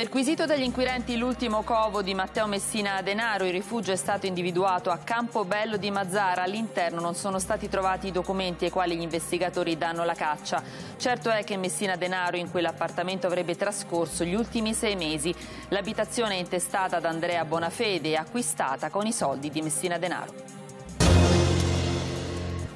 Perquisito dagli inquirenti l'ultimo covo di Matteo Messina a Denaro, il rifugio è stato individuato a Campobello di Mazzara. All'interno non sono stati trovati i documenti ai quali gli investigatori danno la caccia. Certo è che Messina Denaro in quell'appartamento avrebbe trascorso gli ultimi sei mesi. L'abitazione è intestata da Andrea Bonafede e acquistata con i soldi di Messina Denaro.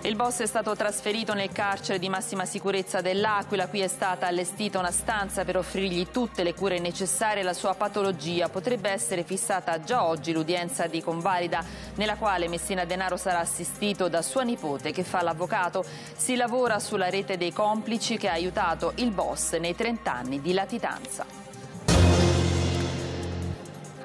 Il boss è stato trasferito nel carcere di massima sicurezza dell'Aquila, qui è stata allestita una stanza per offrirgli tutte le cure necessarie alla sua patologia. Potrebbe essere fissata già oggi l'udienza di convalida, nella quale Messina Denaro sarà assistito da sua nipote che fa l'avvocato. Si lavora sulla rete dei complici che ha aiutato il boss nei 30 anni di latitanza.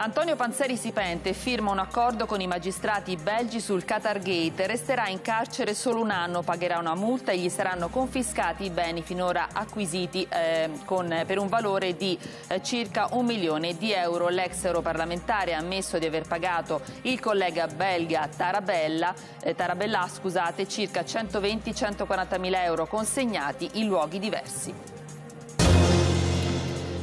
Antonio Panzeri si pente e firma un accordo con i magistrati belgi sul Qatar Gate. Resterà in carcere solo un anno, pagherà una multa e gli saranno confiscati i beni finora acquisiti eh, con, per un valore di eh, circa un milione di euro. L'ex europarlamentare ha ammesso di aver pagato il collega belga Tarabella, eh, Tarabella scusate, circa 120-140 mila euro consegnati in luoghi diversi.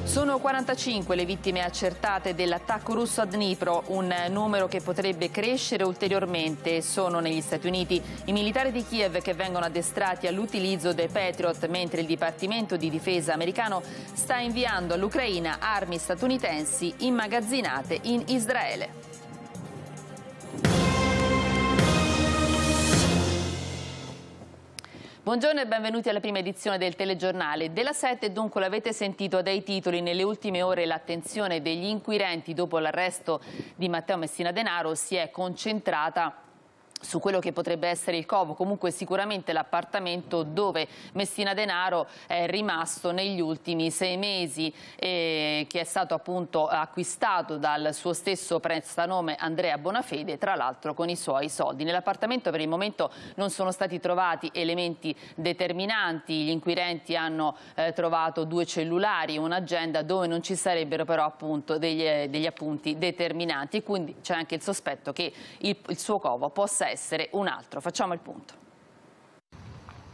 Sono 45 le vittime accertate dell'attacco russo a Dnipro, un numero che potrebbe crescere ulteriormente. Sono negli Stati Uniti i militari di Kiev che vengono addestrati all'utilizzo dei Patriot, mentre il Dipartimento di Difesa americano sta inviando all'Ucraina armi statunitensi immagazzinate in Israele. Buongiorno e benvenuti alla prima edizione del telegiornale. Della 7, dunque, l'avete sentito dai titoli. Nelle ultime ore l'attenzione degli inquirenti dopo l'arresto di Matteo Messina Denaro si è concentrata su quello che potrebbe essere il covo, comunque sicuramente l'appartamento dove Messina Denaro è rimasto negli ultimi sei mesi e che è stato appunto acquistato dal suo stesso prestanome Andrea Bonafede, tra l'altro con i suoi soldi. Nell'appartamento per il momento non sono stati trovati elementi determinanti, gli inquirenti hanno eh, trovato due cellulari, un'agenda dove non ci sarebbero però appunto degli, eh, degli appunti determinanti, e quindi c'è anche il sospetto che il, il suo covo possa essere un altro. Facciamo il punto.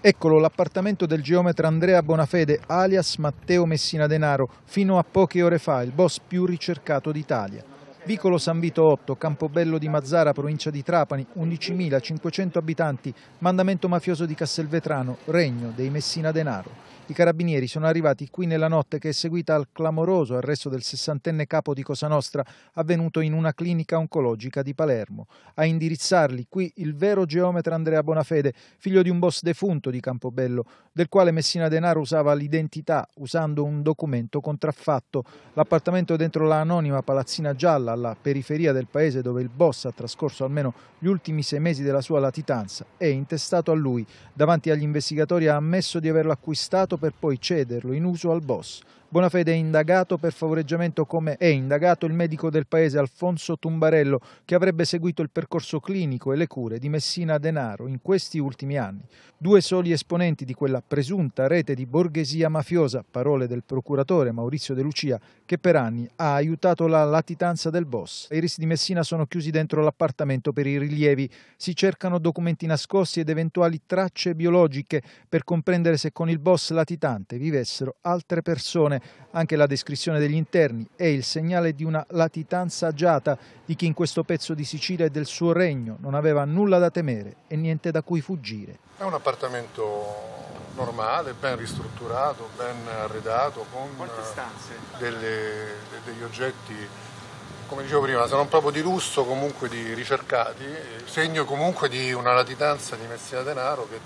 Eccolo l'appartamento del geometra Andrea Bonafede, alias Matteo Messina Denaro, fino a poche ore fa il boss più ricercato d'Italia. Vicolo San Vito 8, Campobello di Mazzara, provincia di Trapani, 11.500 abitanti, mandamento mafioso di Castelvetrano, regno dei Messina Denaro. I carabinieri sono arrivati qui nella notte che è seguita al clamoroso arresto del sessantenne capo di Cosa Nostra avvenuto in una clinica oncologica di Palermo. A indirizzarli qui il vero geometra Andrea Bonafede, figlio di un boss defunto di Campobello, del quale Messina Denaro usava l'identità usando un documento contraffatto. L'appartamento dentro la anonima palazzina gialla alla periferia del paese dove il boss ha trascorso almeno gli ultimi sei mesi della sua latitanza è intestato a lui. Davanti agli investigatori ha ammesso di averlo acquistato per poi cederlo in uso al boss, Bonafede è indagato per favoreggiamento come è indagato il medico del paese Alfonso Tumbarello che avrebbe seguito il percorso clinico e le cure di Messina Denaro in questi ultimi anni. Due soli esponenti di quella presunta rete di borghesia mafiosa, parole del procuratore Maurizio De Lucia, che per anni ha aiutato la latitanza del boss. I rischi di Messina sono chiusi dentro l'appartamento per i rilievi. Si cercano documenti nascosti ed eventuali tracce biologiche per comprendere se con il boss latitante vivessero altre persone anche la descrizione degli interni è il segnale di una latitanza agiata di chi in questo pezzo di Sicilia e del suo regno non aveva nulla da temere e niente da cui fuggire. È un appartamento normale, ben ristrutturato, ben arredato, con eh, delle, degli oggetti, come dicevo prima, se non proprio di lusso, comunque di ricercati, segno comunque di una latitanza di Messina Denaro che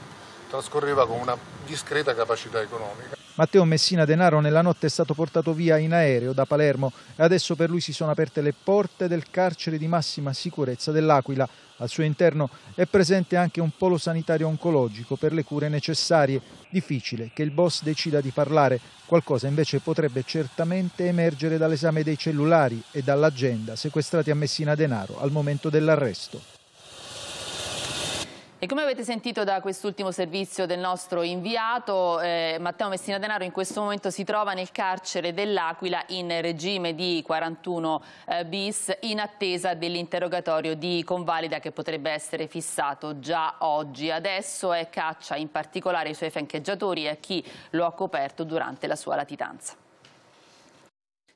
trascorreva con una discreta capacità economica. Matteo Messina Denaro nella notte è stato portato via in aereo da Palermo e adesso per lui si sono aperte le porte del carcere di massima sicurezza dell'Aquila. Al suo interno è presente anche un polo sanitario oncologico per le cure necessarie. Difficile che il boss decida di parlare, qualcosa invece potrebbe certamente emergere dall'esame dei cellulari e dall'agenda sequestrati a Messina Denaro al momento dell'arresto. E come avete sentito da quest'ultimo servizio del nostro inviato, eh, Matteo Messina Denaro in questo momento si trova nel carcere dell'Aquila in regime di 41 eh, bis in attesa dell'interrogatorio di convalida che potrebbe essere fissato già oggi. Adesso è caccia in particolare ai suoi fiancheggiatori e a chi lo ha coperto durante la sua latitanza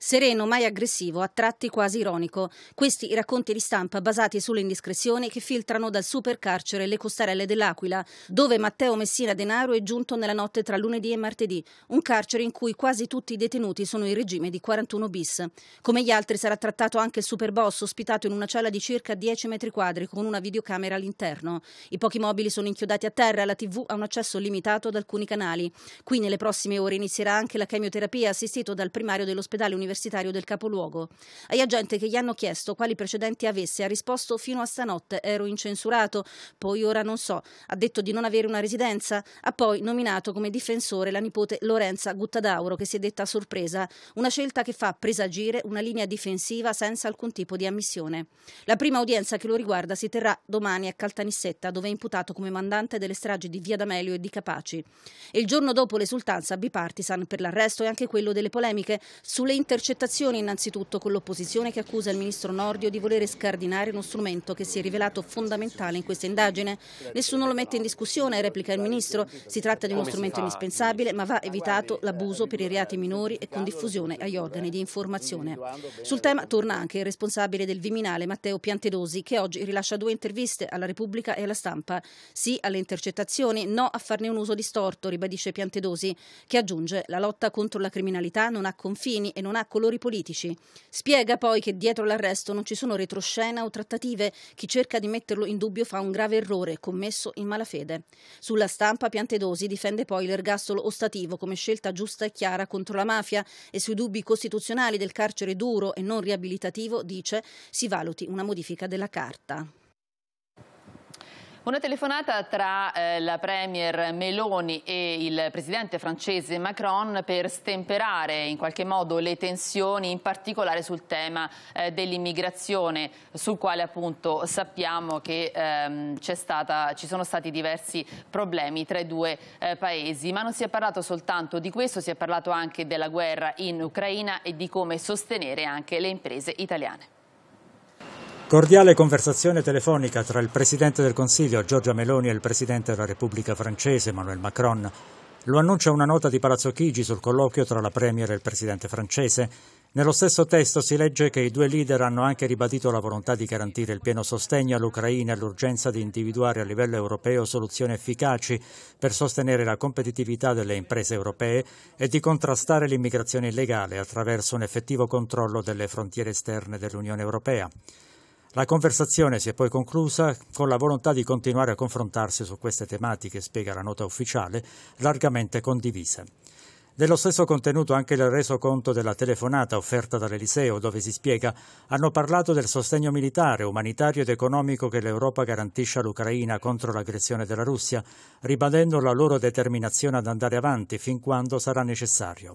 sereno, mai aggressivo, a tratti quasi ironico. Questi i racconti di stampa basati sulle indiscrezioni che filtrano dal supercarcere le costarelle dell'Aquila, dove Matteo Messina Denaro è giunto nella notte tra lunedì e martedì, un carcere in cui quasi tutti i detenuti sono in regime di 41 bis. Come gli altri sarà trattato anche il superboss, ospitato in una cella di circa 10 metri quadri con una videocamera all'interno. I pochi mobili sono inchiodati a terra, la TV ha un accesso limitato ad alcuni canali. Qui nelle prossime ore inizierà anche la chemioterapia assistito dal primario dell'ospedale universitario universitario del capoluogo. Agli agenti che gli hanno chiesto quali precedenti avesse ha risposto fino a stanotte ero incensurato, poi ora non so, ha detto di non avere una residenza, ha poi nominato come difensore la nipote Lorenza Guttadauro che si è detta sorpresa, una scelta che fa presagire una linea difensiva senza alcun tipo di ammissione. La prima udienza che lo riguarda si terrà domani a Caltanissetta dove è imputato come mandante delle stragi di Via D'Amelio e di Capaci. E il giorno dopo l'esultanza bipartisan per l'arresto e anche quello delle polemiche sulle intercettazioni Intercettazioni innanzitutto con l'opposizione che accusa il ministro Nordio di volere scardinare uno strumento che si è rivelato fondamentale in questa indagine. Nessuno lo mette in discussione, replica il ministro. Si tratta di uno strumento indispensabile, ma va evitato l'abuso per i reati minori e con diffusione agli organi di informazione. Sul tema torna anche il responsabile del Viminale, Matteo Piantedosi, che oggi rilascia due interviste alla Repubblica e alla stampa. Sì alle intercettazioni, no a farne un uso distorto, ribadisce Piantedosi, che aggiunge la lotta contro la criminalità non ha confini e non ha colori politici. Spiega poi che dietro l'arresto non ci sono retroscena o trattative. Chi cerca di metterlo in dubbio fa un grave errore commesso in malafede. Sulla stampa Piantedosi difende poi l'ergastolo ostativo come scelta giusta e chiara contro la mafia e sui dubbi costituzionali del carcere duro e non riabilitativo dice si valuti una modifica della carta. Una telefonata tra eh, la Premier Meloni e il Presidente francese Macron per stemperare in qualche modo le tensioni, in particolare sul tema eh, dell'immigrazione, sul quale appunto sappiamo che ehm, stata, ci sono stati diversi problemi tra i due eh, paesi. Ma non si è parlato soltanto di questo, si è parlato anche della guerra in Ucraina e di come sostenere anche le imprese italiane. Cordiale conversazione telefonica tra il Presidente del Consiglio Giorgia Meloni e il Presidente della Repubblica francese Emmanuel Macron. Lo annuncia una nota di Palazzo Chigi sul colloquio tra la Premier e il Presidente francese. Nello stesso testo si legge che i due leader hanno anche ribadito la volontà di garantire il pieno sostegno all'Ucraina e l'urgenza di individuare a livello europeo soluzioni efficaci per sostenere la competitività delle imprese europee e di contrastare l'immigrazione illegale attraverso un effettivo controllo delle frontiere esterne dell'Unione europea. La conversazione si è poi conclusa con la volontà di continuare a confrontarsi su queste tematiche, spiega la nota ufficiale, largamente condivisa. Dello stesso contenuto anche il resoconto della telefonata offerta dall'Eliseo, dove si spiega hanno parlato del sostegno militare, umanitario ed economico che l'Europa garantisce all'Ucraina contro l'aggressione della Russia, ribadendo la loro determinazione ad andare avanti fin quando sarà necessario.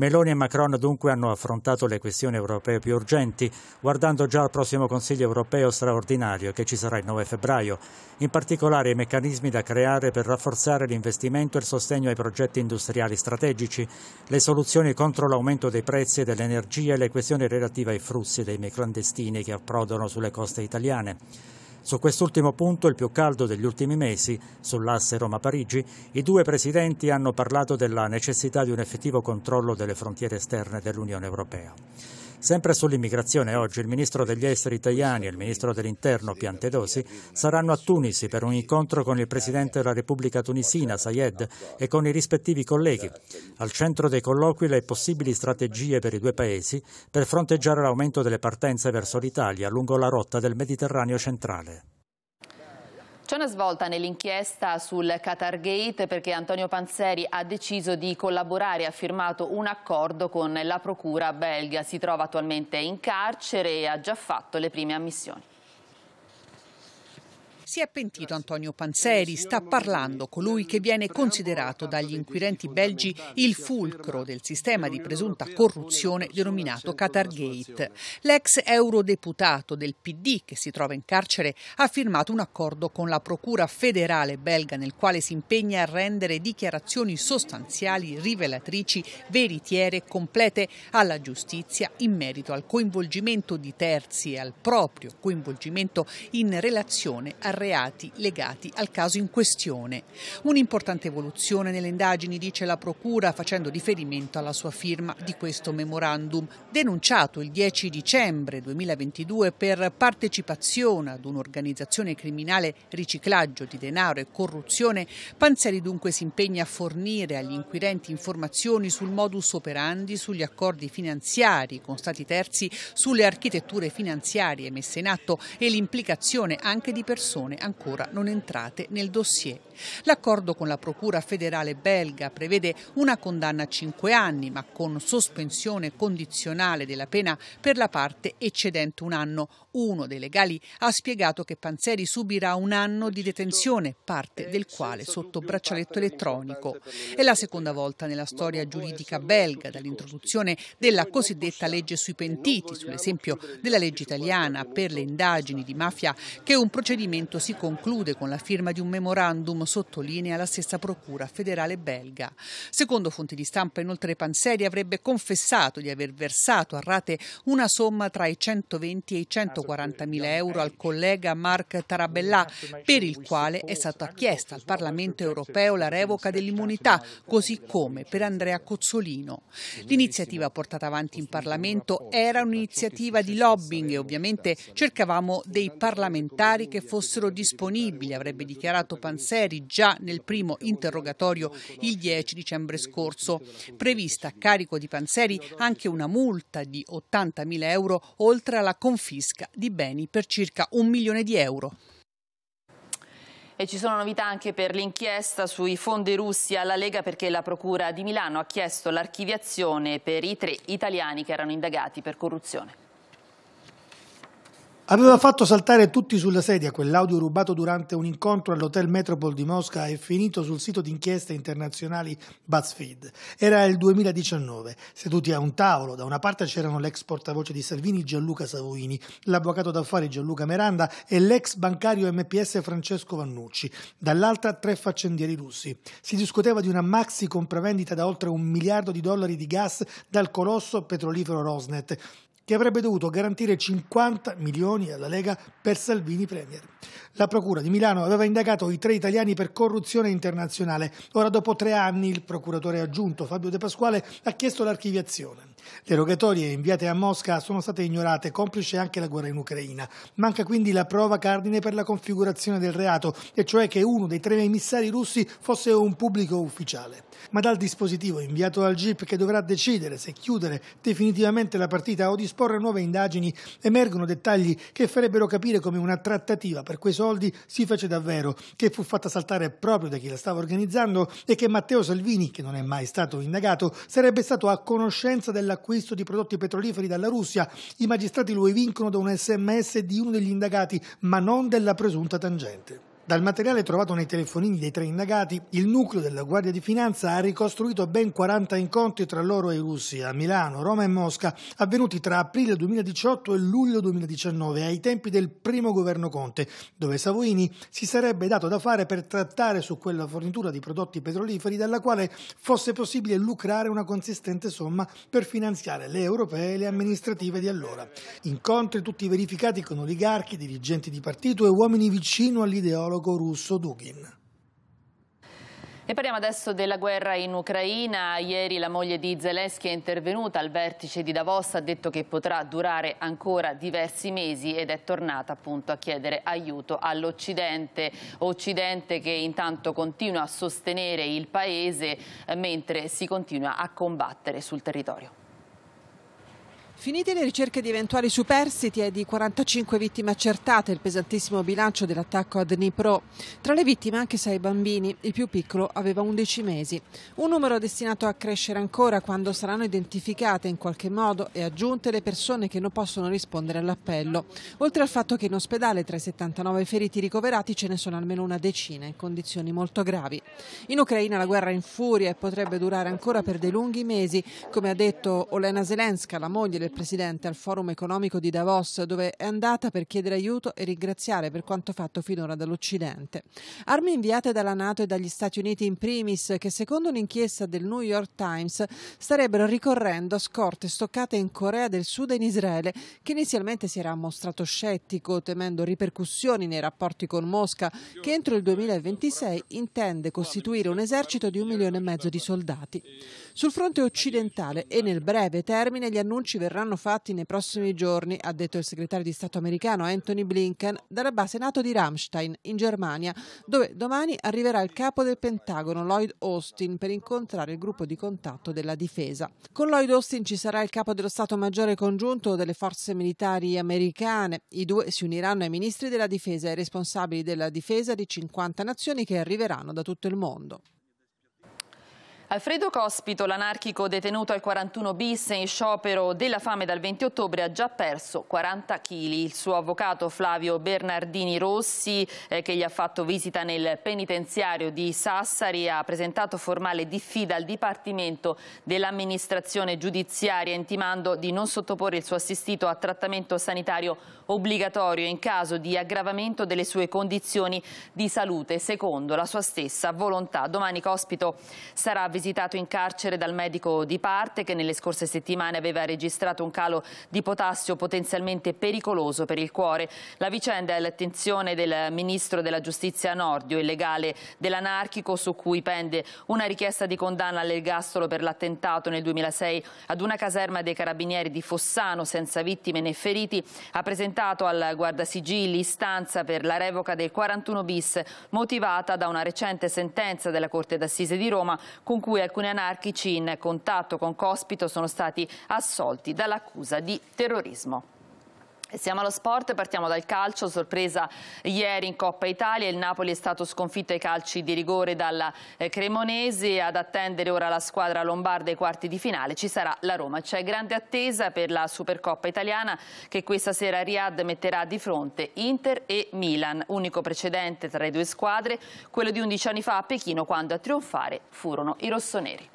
Meloni e Macron dunque hanno affrontato le questioni europee più urgenti, guardando già al prossimo Consiglio europeo straordinario che ci sarà il 9 febbraio, in particolare i meccanismi da creare per rafforzare l'investimento e il sostegno ai progetti industriali strategici, le soluzioni contro l'aumento dei prezzi dell'energia e le questioni relative ai flussi dei clandestini che approdano sulle coste italiane. Su quest'ultimo punto, il più caldo degli ultimi mesi, sull'asse Roma-Parigi, i due presidenti hanno parlato della necessità di un effettivo controllo delle frontiere esterne dell'Unione Europea. Sempre sull'immigrazione, oggi il ministro degli esteri italiani e il ministro dell'interno Piantedosi saranno a Tunisi per un incontro con il presidente della Repubblica tunisina Sayed e con i rispettivi colleghi. Al centro dei colloqui le possibili strategie per i due paesi per fronteggiare l'aumento delle partenze verso l'Italia lungo la rotta del Mediterraneo centrale. C'è una svolta nell'inchiesta sul Qatar Gate perché Antonio Panzeri ha deciso di collaborare e ha firmato un accordo con la procura belga. Si trova attualmente in carcere e ha già fatto le prime ammissioni. Si è pentito Antonio Panzeri, sta parlando colui che viene considerato dagli inquirenti belgi il fulcro del sistema di presunta corruzione denominato Qatargate. L'ex eurodeputato del PD che si trova in carcere ha firmato un accordo con la Procura federale belga nel quale si impegna a rendere dichiarazioni sostanziali, rivelatrici, veritiere e complete alla giustizia in merito al coinvolgimento di terzi e al proprio coinvolgimento in relazione al reati legati al caso in questione. Un'importante evoluzione nelle indagini, dice la Procura, facendo riferimento alla sua firma di questo memorandum, denunciato il 10 dicembre 2022 per partecipazione ad un'organizzazione criminale riciclaggio di denaro e corruzione, Panzeri dunque si impegna a fornire agli inquirenti informazioni sul modus operandi, sugli accordi finanziari con stati terzi, sulle architetture finanziarie messe in atto e l'implicazione anche di persone persone ancora non entrate nel dossier L'accordo con la Procura federale belga prevede una condanna a 5 anni, ma con sospensione condizionale della pena per la parte eccedente un anno. Uno dei legali ha spiegato che Panzeri subirà un anno di detenzione, parte del quale sotto braccialetto elettronico. È la seconda volta nella storia giuridica belga dall'introduzione della cosiddetta legge sui pentiti, sull'esempio della legge italiana per le indagini di mafia, che un procedimento si conclude con la firma di un memorandum sottolinea la stessa procura federale belga. Secondo fonti di stampa, inoltre, Panseri avrebbe confessato di aver versato a rate una somma tra i 120 e i 140 mila euro al collega Marc Tarabella, per il quale è stata chiesta al Parlamento europeo la revoca dell'immunità, così come per Andrea Cozzolino. L'iniziativa portata avanti in Parlamento era un'iniziativa di lobbying e ovviamente cercavamo dei parlamentari che fossero disponibili, avrebbe dichiarato Panseri già nel primo interrogatorio il 10 dicembre scorso. Prevista a carico di Panzeri anche una multa di 80.000 euro oltre alla confisca di beni per circa un milione di euro. E ci sono novità anche per l'inchiesta sui fondi russi alla Lega perché la Procura di Milano ha chiesto l'archiviazione per i tre italiani che erano indagati per corruzione. Aveva fatto saltare tutti sulla sedia quell'audio rubato durante un incontro all'Hotel Metropole di Mosca e finito sul sito di inchieste internazionali BuzzFeed. Era il 2019. Seduti a un tavolo, da una parte c'erano l'ex portavoce di Salvini Gianluca Savoini, l'avvocato d'affari Gianluca Meranda e l'ex bancario MPS Francesco Vannucci, dall'altra tre faccendieri russi. Si discuteva di una maxi compravendita da oltre un miliardo di dollari di gas dal colosso petrolifero Rosnet che avrebbe dovuto garantire 50 milioni alla Lega per Salvini Premier. La Procura di Milano aveva indagato i tre italiani per corruzione internazionale. Ora, dopo tre anni, il procuratore aggiunto Fabio De Pasquale ha chiesto l'archiviazione. Le rogatorie inviate a Mosca sono state ignorate, complice anche la guerra in Ucraina. Manca quindi la prova cardine per la configurazione del reato, e cioè che uno dei tre emissari russi fosse un pubblico ufficiale. Ma dal dispositivo inviato al GIP che dovrà decidere se chiudere definitivamente la partita o disporre nuove indagini, emergono dettagli che farebbero capire come una trattativa per quei soldi si fece davvero, che fu fatta saltare proprio da chi la stava organizzando e che Matteo Salvini, che non è mai stato indagato, sarebbe stato a conoscenza della l'acquisto di prodotti petroliferi dalla Russia. I magistrati lo evincono da un sms di uno degli indagati, ma non della presunta tangente. Dal materiale trovato nei telefonini dei tre indagati, il nucleo della Guardia di Finanza ha ricostruito ben 40 incontri tra loro e i russi a Milano, Roma e Mosca, avvenuti tra aprile 2018 e luglio 2019, ai tempi del primo governo Conte, dove Savoini si sarebbe dato da fare per trattare su quella fornitura di prodotti petroliferi dalla quale fosse possibile lucrare una consistente somma per finanziare le europee e le amministrative di allora. Incontri tutti verificati con oligarchi, dirigenti di partito e uomini vicino all'ideologo psicologo russo Dugin. E parliamo adesso della guerra in Ucraina. Ieri la moglie di Zelensky è intervenuta al vertice di Davos, ha detto che potrà durare ancora diversi mesi ed è tornata appunto a chiedere aiuto all'Occidente, Occidente che intanto continua a sostenere il paese eh, mentre si continua a combattere sul territorio. Finite le ricerche di eventuali superstiti e di 45 vittime accertate, il pesantissimo bilancio dell'attacco a Dnipro. Tra le vittime anche sei bambini, il più piccolo aveva 11 mesi. Un numero destinato a crescere ancora quando saranno identificate in qualche modo e aggiunte le persone che non possono rispondere all'appello. Oltre al fatto che in ospedale tra i 79 feriti ricoverati ce ne sono almeno una decina in condizioni molto gravi. In Ucraina la guerra è in furia e potrebbe durare ancora per dei lunghi mesi, come ha detto Olena Zelenska, la moglie del del Presidente al Forum economico di Davos, dove è andata per chiedere aiuto e ringraziare per quanto fatto finora dall'Occidente. Armi inviate dalla Nato e dagli Stati Uniti in primis, che secondo un'inchiesta del New York Times starebbero ricorrendo a scorte stoccate in Corea del Sud e in Israele, che inizialmente si era mostrato scettico, temendo ripercussioni nei rapporti con Mosca, che entro il 2026 intende costituire un esercito di un milione e mezzo di soldati. Sul fronte occidentale e nel breve termine gli annunci verranno verranno fatti nei prossimi giorni, ha detto il segretario di Stato americano Anthony Blinken, dalla base NATO di Rammstein, in Germania, dove domani arriverà il capo del Pentagono, Lloyd Austin, per incontrare il gruppo di contatto della difesa. Con Lloyd Austin ci sarà il capo dello Stato Maggiore congiunto delle forze militari americane. I due si uniranno ai ministri della difesa e ai responsabili della difesa di 50 nazioni che arriveranno da tutto il mondo. Alfredo Cospito, l'anarchico detenuto al 41 bis in sciopero della fame dal 20 ottobre, ha già perso 40 kg. Il suo avvocato Flavio Bernardini Rossi, eh, che gli ha fatto visita nel penitenziario di Sassari, ha presentato formale diffida al Dipartimento dell'amministrazione giudiziaria, intimando di non sottoporre il suo assistito a trattamento sanitario obbligatorio in caso di aggravamento delle sue condizioni di salute, secondo la sua stessa volontà. Domani Cospito sarà visitato visitato in carcere dal medico di parte che nelle scorse settimane aveva registrato un calo di potassio potenzialmente pericoloso per il cuore. La vicenda è all'attenzione del ministro della giustizia Nordio, il legale dell'anarchico su cui pende una richiesta di condanna all'ergastolo per l'attentato nel 2006 ad una caserma dei carabinieri di Fossano senza vittime né feriti, ha presentato al guardasigilli istanza per la revoca del 41 bis motivata da una recente sentenza della Corte d'Assise di Roma con cui cui alcuni anarchici in contatto con Cospito sono stati assolti dall'accusa di terrorismo. Siamo allo sport, partiamo dal calcio, sorpresa ieri in Coppa Italia, il Napoli è stato sconfitto ai calci di rigore dalla eh, Cremonese, ad attendere ora la squadra lombarda ai quarti di finale ci sarà la Roma. C'è grande attesa per la Supercoppa italiana che questa sera Riyadh metterà di fronte Inter e Milan, unico precedente tra le due squadre, quello di 11 anni fa a Pechino quando a trionfare furono i rossoneri.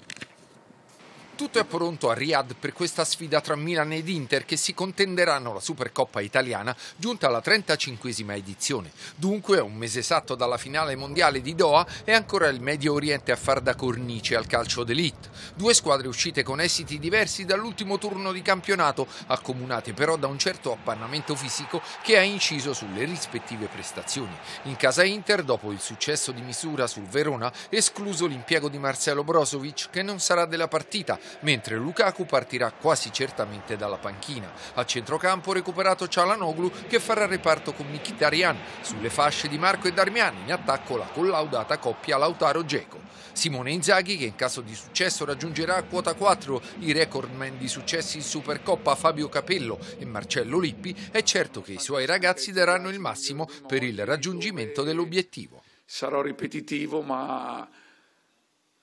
Tutto è pronto a Riyadh per questa sfida tra Milan ed Inter che si contenderanno la Supercoppa italiana giunta alla 35esima edizione. Dunque, un mese esatto dalla finale mondiale di Doha, è ancora il Medio Oriente a far da cornice al calcio d'elite. Due squadre uscite con esiti diversi dall'ultimo turno di campionato, accomunate però da un certo appannamento fisico che ha inciso sulle rispettive prestazioni. In casa Inter, dopo il successo di misura sul Verona, escluso l'impiego di Marcelo Brozovic che non sarà della partita mentre Lukaku partirà quasi certamente dalla panchina. A centrocampo recuperato Cialanoglu che farà reparto con Mkhitaryan, sulle fasce di Marco e Darmiani, in attacco la collaudata coppia Lautaro-Geco. Simone Inzaghi che in caso di successo raggiungerà a quota 4 i recordman di successi in Supercoppa Fabio Capello e Marcello Lippi, è certo che i suoi ragazzi daranno il massimo per il raggiungimento dell'obiettivo. Sarò ripetitivo ma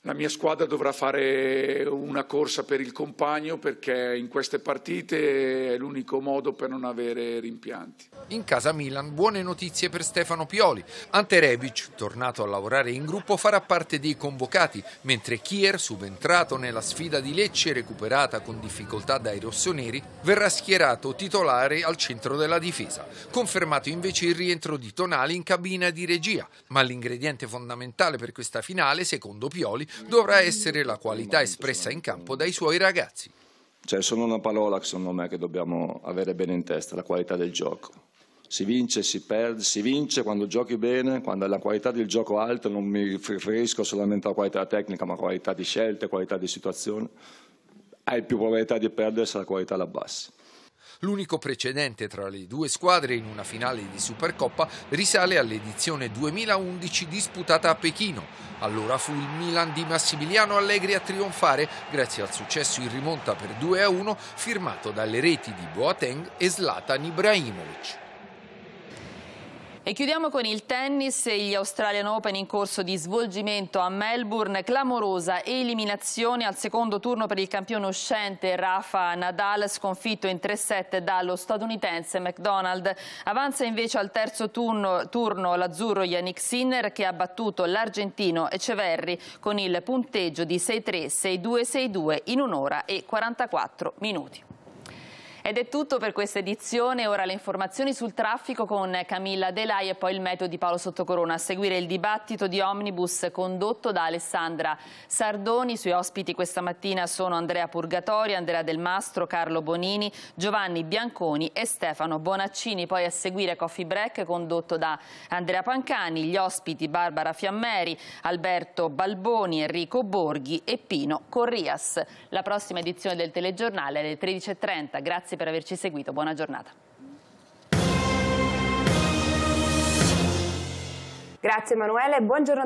la mia squadra dovrà fare una corsa per il compagno perché in queste partite è l'unico modo per non avere rimpianti. In casa Milan buone notizie per Stefano Pioli. Ante Rebic, tornato a lavorare in gruppo, farà parte dei convocati, mentre Kier, subentrato nella sfida di Lecce recuperata con difficoltà dai rossoneri, verrà schierato titolare al centro della difesa. Confermato invece il rientro di Tonali in cabina di regia, ma l'ingrediente fondamentale per questa finale, secondo Pioli, dovrà essere la qualità espressa in campo dai suoi ragazzi. C'è cioè, solo una parola secondo me che dobbiamo avere bene in testa, la qualità del gioco si vince, si perde, si vince quando giochi bene, quando la qualità del gioco è alta, non mi riferisco solamente alla qualità tecnica, ma alla qualità di scelte, qualità di situazione, hai più probabilità di perdere se la qualità la bassa. L'unico precedente tra le due squadre in una finale di Supercoppa risale all'edizione 2011 disputata a Pechino. Allora fu il Milan di Massimiliano Allegri a trionfare grazie al successo in rimonta per 2-1 firmato dalle reti di Boateng e Zlatan Ibrahimovic. E chiudiamo con il tennis e gli Australian Open in corso di svolgimento a Melbourne. Clamorosa eliminazione al secondo turno per il campione uscente Rafa Nadal, sconfitto in 3-7 dallo statunitense McDonald. Avanza invece al terzo turno, turno l'azzurro Yannick Sinner che ha battuto l'argentino Eceverri con il punteggio di 6-3, 6-2, 6-2 in un'ora e 44 minuti. Ed è tutto per questa edizione. Ora le informazioni sul traffico con Camilla Delai e poi il metodo di Paolo Sottocorona. A seguire il dibattito di Omnibus condotto da Alessandra Sardoni. Sui ospiti questa mattina sono Andrea Purgatori, Andrea Del Mastro, Carlo Bonini, Giovanni Bianconi e Stefano Bonaccini. Poi a seguire Coffee Break condotto da Andrea Pancani, gli ospiti Barbara Fiammeri, Alberto Balboni, Enrico Borghi e Pino Corrias. La prossima edizione del telegiornale alle 13.30. Grazie Grazie per averci seguito, buona giornata. Grazie Emanuele, buongiorno.